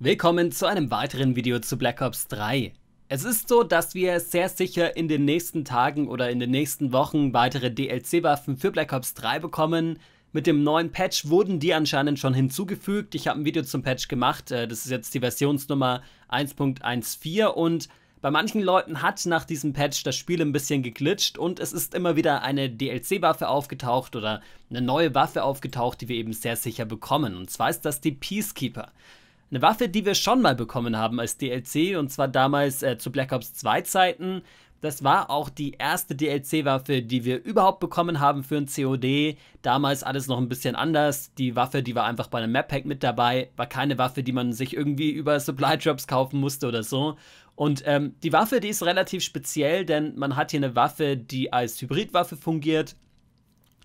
Willkommen zu einem weiteren Video zu Black Ops 3. Es ist so, dass wir sehr sicher in den nächsten Tagen oder in den nächsten Wochen weitere DLC-Waffen für Black Ops 3 bekommen. Mit dem neuen Patch wurden die anscheinend schon hinzugefügt. Ich habe ein Video zum Patch gemacht, äh, das ist jetzt die Versionsnummer 1.14 und bei manchen Leuten hat nach diesem Patch das Spiel ein bisschen geglitscht und es ist immer wieder eine DLC-Waffe aufgetaucht oder eine neue Waffe aufgetaucht, die wir eben sehr sicher bekommen. Und zwar ist das die Peacekeeper. Eine Waffe, die wir schon mal bekommen haben als DLC, und zwar damals äh, zu Black Ops 2 Zeiten. Das war auch die erste DLC-Waffe, die wir überhaupt bekommen haben für ein COD. Damals alles noch ein bisschen anders. Die Waffe, die war einfach bei einem Map-Pack mit dabei, war keine Waffe, die man sich irgendwie über Supply-Drops kaufen musste oder so. Und ähm, die Waffe, die ist relativ speziell, denn man hat hier eine Waffe, die als Hybridwaffe fungiert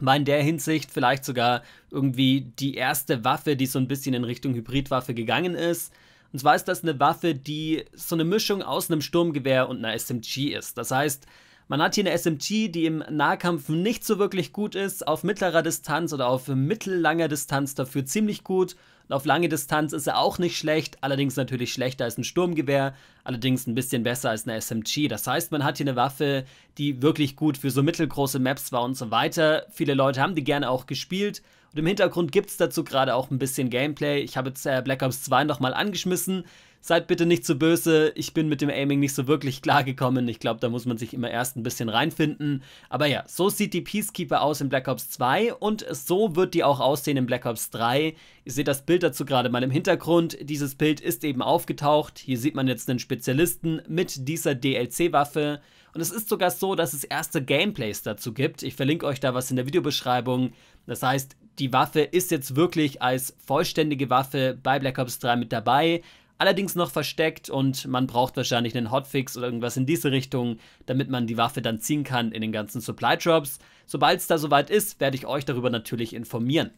war in der Hinsicht vielleicht sogar irgendwie die erste Waffe, die so ein bisschen in Richtung Hybridwaffe gegangen ist. Und zwar ist das eine Waffe, die so eine Mischung aus einem Sturmgewehr und einer SMG ist. Das heißt, man hat hier eine SMG, die im Nahkampf nicht so wirklich gut ist, auf mittlerer Distanz oder auf mittellanger Distanz dafür ziemlich gut. Und auf lange Distanz ist er auch nicht schlecht, allerdings natürlich schlechter als ein Sturmgewehr, allerdings ein bisschen besser als eine SMG. Das heißt, man hat hier eine Waffe, die wirklich gut für so mittelgroße Maps war und so weiter. Viele Leute haben die gerne auch gespielt. Und im Hintergrund gibt es dazu gerade auch ein bisschen Gameplay. Ich habe jetzt äh, Black Ops 2 nochmal angeschmissen seid bitte nicht zu so böse. Ich bin mit dem Aiming nicht so wirklich klargekommen. Ich glaube, da muss man sich immer erst ein bisschen reinfinden. Aber ja, so sieht die Peacekeeper aus in Black Ops 2 und so wird die auch aussehen in Black Ops 3. Ihr seht das Bild dazu gerade mal im Hintergrund. Dieses Bild ist eben aufgetaucht. Hier sieht man jetzt einen Spezialisten mit dieser DLC-Waffe. Und es ist sogar so, dass es erste Gameplays dazu gibt. Ich verlinke euch da was in der Videobeschreibung. Das heißt, die Waffe ist jetzt wirklich als vollständige Waffe bei Black Ops 3 mit dabei allerdings noch versteckt und man braucht wahrscheinlich einen Hotfix oder irgendwas in diese Richtung, damit man die Waffe dann ziehen kann in den ganzen Supply Drops. Sobald es da soweit ist, werde ich euch darüber natürlich informieren.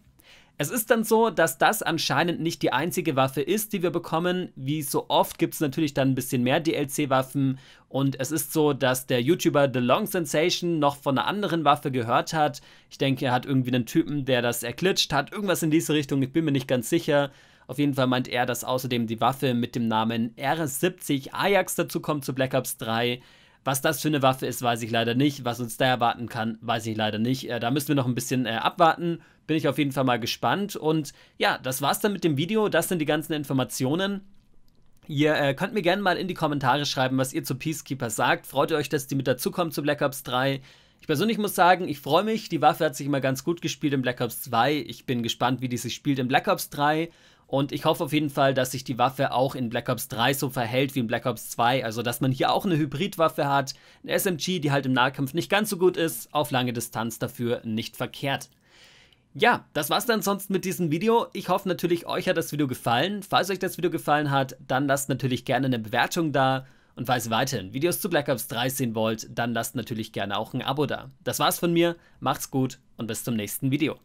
Es ist dann so, dass das anscheinend nicht die einzige Waffe ist, die wir bekommen. Wie so oft gibt es natürlich dann ein bisschen mehr DLC-Waffen. Und es ist so, dass der YouTuber The Long Sensation noch von einer anderen Waffe gehört hat. Ich denke, er hat irgendwie einen Typen, der das erklitscht hat. Irgendwas in diese Richtung, ich bin mir nicht ganz sicher. Auf jeden Fall meint er, dass außerdem die Waffe mit dem Namen r 70 Ajax dazukommt zu Black Ops 3. Was das für eine Waffe ist, weiß ich leider nicht. Was uns da erwarten kann, weiß ich leider nicht. Äh, da müssen wir noch ein bisschen äh, abwarten. Bin ich auf jeden Fall mal gespannt. Und ja, das war's dann mit dem Video. Das sind die ganzen Informationen. Ihr äh, könnt mir gerne mal in die Kommentare schreiben, was ihr zu Peacekeeper sagt. Freut ihr euch, dass die mit dazukommen zu Black Ops 3? Ich persönlich muss sagen, ich freue mich. Die Waffe hat sich immer ganz gut gespielt in Black Ops 2. Ich bin gespannt, wie die sich spielt in Black Ops 3. Und ich hoffe auf jeden Fall, dass sich die Waffe auch in Black Ops 3 so verhält wie in Black Ops 2. Also, dass man hier auch eine Hybridwaffe hat, eine SMG, die halt im Nahkampf nicht ganz so gut ist, auf lange Distanz dafür nicht verkehrt. Ja, das war's dann sonst mit diesem Video. Ich hoffe natürlich, euch hat das Video gefallen. Falls euch das Video gefallen hat, dann lasst natürlich gerne eine Bewertung da. Und falls ihr weiterhin Videos zu Black Ops 3 sehen wollt, dann lasst natürlich gerne auch ein Abo da. Das war's von mir, macht's gut und bis zum nächsten Video.